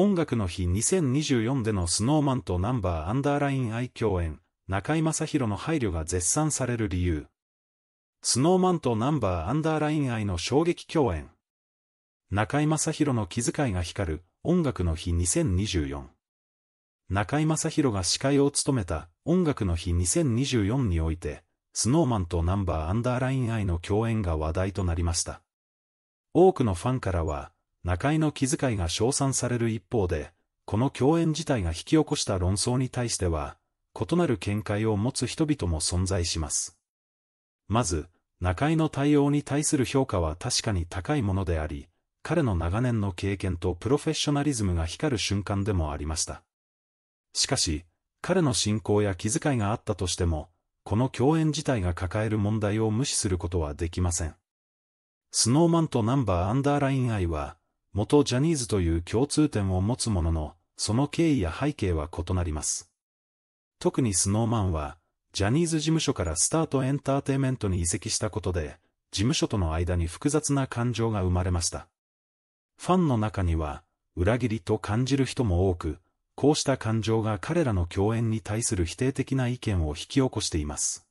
音楽の日2024でのスノーマンとナンバーアンダーライン愛共演、中井正宏の配慮が絶賛される理由。スノーマンとナンバーアンダーライン愛の衝撃共演。中井正宏の気遣いが光る、音楽の日2024。中井正宏が司会を務めた、音楽の日2024において、スノーマンとナンバーアンダーライン愛の共演が話題となりました。多くのファンからは、中井の気遣いが称賛される一方で、この共演自体が引き起こした論争に対しては、異なる見解を持つ人々も存在します。まず、中井の対応に対する評価は確かに高いものであり、彼の長年の経験とプロフェッショナリズムが光る瞬間でもありました。しかし、彼の信仰や気遣いがあったとしても、この共演自体が抱える問題を無視することはできません。スノーマンとナンバーアンダーライン愛は、元ジャニーズという共通点を持つものの、その経緯や背景は異なります。特にスノーマンは、ジャニーズ事務所からスタートエンターテイメントに移籍したことで、事務所との間に複雑な感情が生まれました。ファンの中には、裏切りと感じる人も多く、こうした感情が彼らの共演に対する否定的な意見を引き起こしています。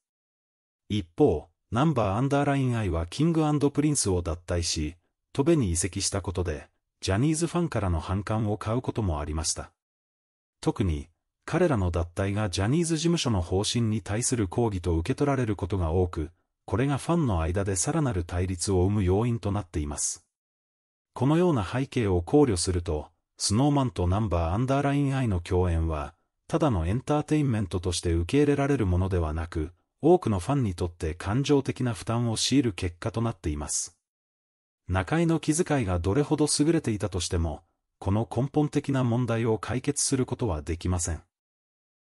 一方、ナンバーアンダーライン I はキングプリンスを脱退し、トベに移籍したことで、ジャニーズファンからの反感を買うこともありました。特に、彼らの脱退がジャニーズ事務所の方針に対する抗議と受け取られることが多く、これがファンの間でさらなる対立を生む要因となっています。このような背景を考慮すると、スノーマンとナンバーアンダーラインアイの共演は、ただのエンターテインメントとして受け入れられるものではなく、多くのファンにとって感情的な負担を強いる結果となっています。中井の気遣いがどれほど優れていたとしても、この根本的な問題を解決することはできません。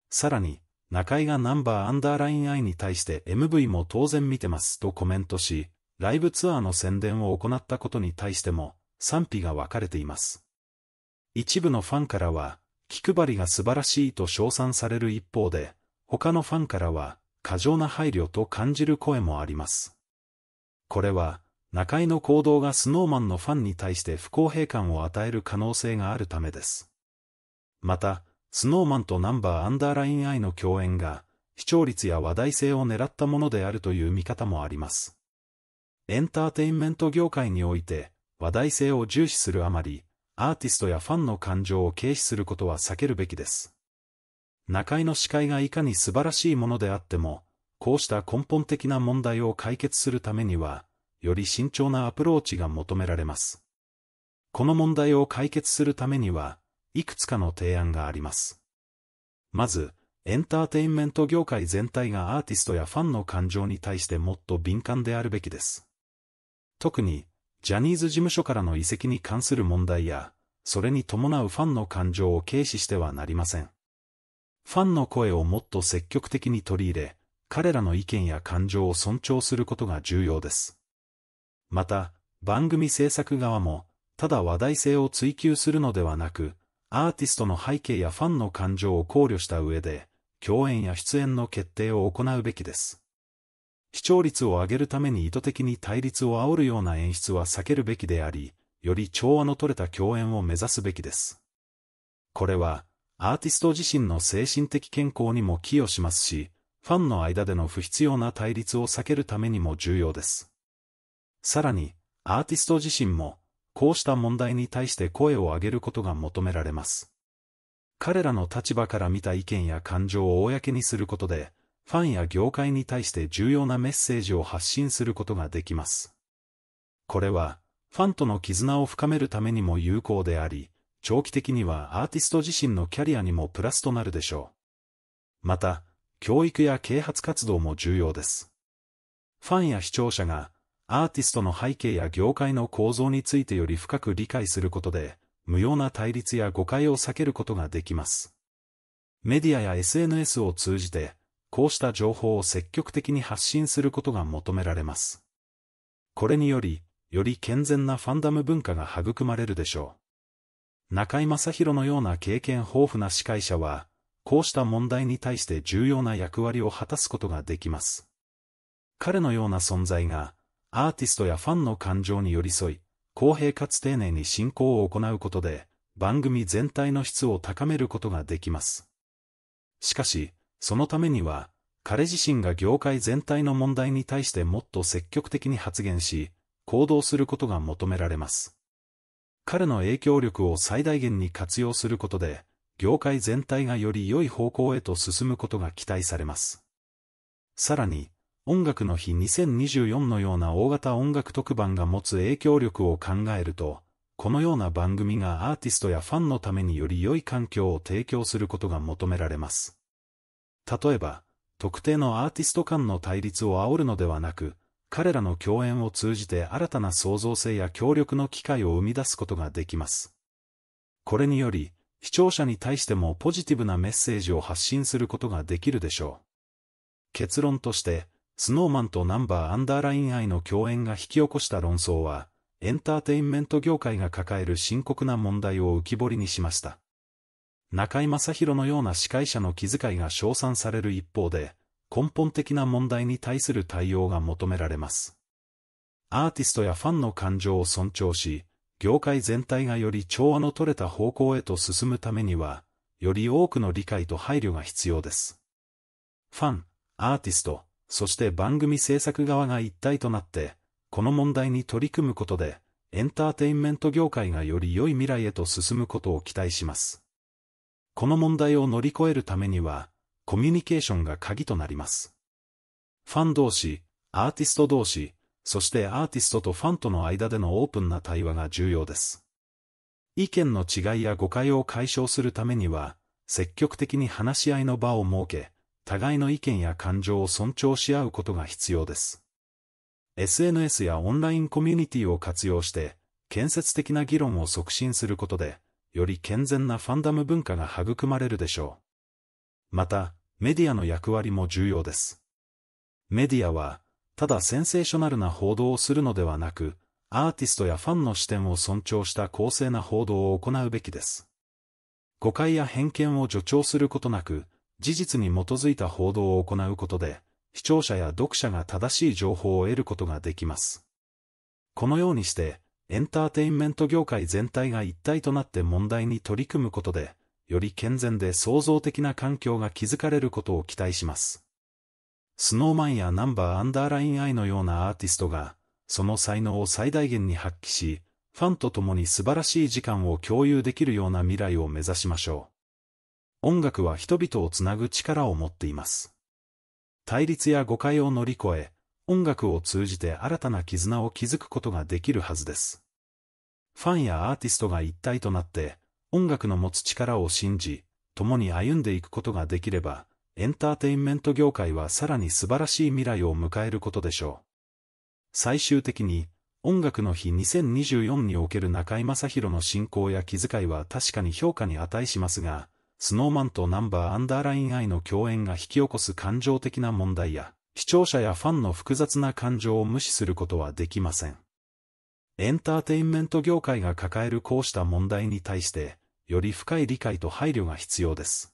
さらに、中井がナンバーアンダーライン I に対して MV も当然見てますとコメントし、ライブツアーの宣伝を行ったことに対しても、賛否が分かれています。一部のファンからは、気配りが素晴らしいと称賛される一方で、他のファンからは、過剰な配慮と感じる声もあります。これは、中井の行動がスノーマンのファンに対して不公平感を与える可能性があるためです。また、スノーマンとナンバーアンダーライン I の共演が、視聴率や話題性を狙ったものであるという見方もあります。エンターテインメント業界において、話題性を重視するあまり、アーティストやファンの感情を軽視することは避けるべきです。中井の司会がいかに素晴らしいものであっても、こうした根本的な問題を解決するためには、より慎重なアプローチが求められます。この問題を解決するためには、いくつかの提案があります。まず、エンターテインメント業界全体がアーティストやファンの感情に対してもっと敏感であるべきです。特に、ジャニーズ事務所からの移籍に関する問題や、それに伴うファンの感情を軽視してはなりません。ファンの声をもっと積極的に取り入れ、彼らの意見や感情を尊重することが重要です。また、番組制作側も、ただ話題性を追求するのではなく、アーティストの背景やファンの感情を考慮した上で、共演や出演の決定を行うべきです。視聴率を上げるために意図的に対立を煽るような演出は避けるべきであり、より調和の取れた共演を目指すべきです。これは、アーティスト自身の精神的健康にも寄与しますし、ファンの間での不必要な対立を避けるためにも重要です。さらに、アーティスト自身も、こうした問題に対して声を上げることが求められます。彼らの立場から見た意見や感情を公にすることで、ファンや業界に対して重要なメッセージを発信することができます。これは、ファンとの絆を深めるためにも有効であり、長期的にはアーティスト自身のキャリアにもプラスとなるでしょう。また、教育や啓発活動も重要です。ファンや視聴者が、アーティストの背景や業界の構造についてより深く理解することで、無用な対立や誤解を避けることができます。メディアや SNS を通じて、こうした情報を積極的に発信することが求められます。これにより、より健全なファンダム文化が育まれるでしょう。中井正宏のような経験豊富な司会者は、こうした問題に対して重要な役割を果たすことができます。彼のような存在が、アーティストやファンの感情に寄り添い、公平かつ丁寧に進行を行うことで、番組全体の質を高めることができます。しかし、そのためには、彼自身が業界全体の問題に対してもっと積極的に発言し、行動することが求められます。彼の影響力を最大限に活用することで、業界全体がより良い方向へと進むことが期待されます。さらに、音楽の日2024のような大型音楽特番が持つ影響力を考えると、このような番組がアーティストやファンのためにより良い環境を提供することが求められます。例えば、特定のアーティスト間の対立を煽るのではなく、彼らの共演を通じて新たな創造性や協力の機会を生み出すことができます。これにより、視聴者に対してもポジティブなメッセージを発信することができるでしょう。結論として、スノーマンとナンバーアンダーライン愛の共演が引き起こした論争は、エンターテインメント業界が抱える深刻な問題を浮き彫りにしました。中井正宏のような司会者の気遣いが称賛される一方で、根本的な問題に対する対応が求められます。アーティストやファンの感情を尊重し、業界全体がより調和の取れた方向へと進むためには、より多くの理解と配慮が必要です。ファン、アーティスト、そして番組制作側が一体となって、この問題に取り組むことで、エンターテインメント業界がより良い未来へと進むことを期待します。この問題を乗り越えるためには、コミュニケーションが鍵となります。ファン同士、アーティスト同士、そしてアーティストとファンとの間でのオープンな対話が重要です。意見の違いや誤解を解消するためには、積極的に話し合いの場を設け、互いの意見や感情を尊重し合うことが必要です。SNS やオンラインコミュニティを活用して、建設的な議論を促進することで、より健全なファンダム文化が育まれるでしょう。また、メディアの役割も重要です。メディアは、ただセンセーショナルな報道をするのではなく、アーティストやファンの視点を尊重した公正な報道を行うべきです。誤解や偏見を助長することなく、事実に基づいた報道を行うことで、視聴者や読者が正しい情報を得ることができます。このようにして、エンターテインメント業界全体が一体となって問題に取り組むことで、より健全で創造的な環境が築かれることを期待します。スノーマンやナンバーアンダーラインアイのようなアーティストが、その才能を最大限に発揮し、ファンと共に素晴らしい時間を共有できるような未来を目指しましょう。音楽は人々をつなぐ力を持っています。対立や誤解を乗り越え、音楽を通じて新たな絆を築くことができるはずです。ファンやアーティストが一体となって、音楽の持つ力を信じ、共に歩んでいくことができれば、エンターテインメント業界はさらに素晴らしい未来を迎えることでしょう。最終的に、音楽の日2024における中井正宏の進行や気遣いは確かに評価に値しますが、スノーマンとナンバーアンダーライン愛の共演が引き起こす感情的な問題や、視聴者やファンの複雑な感情を無視することはできません。エンターテインメント業界が抱えるこうした問題に対して、より深い理解と配慮が必要です。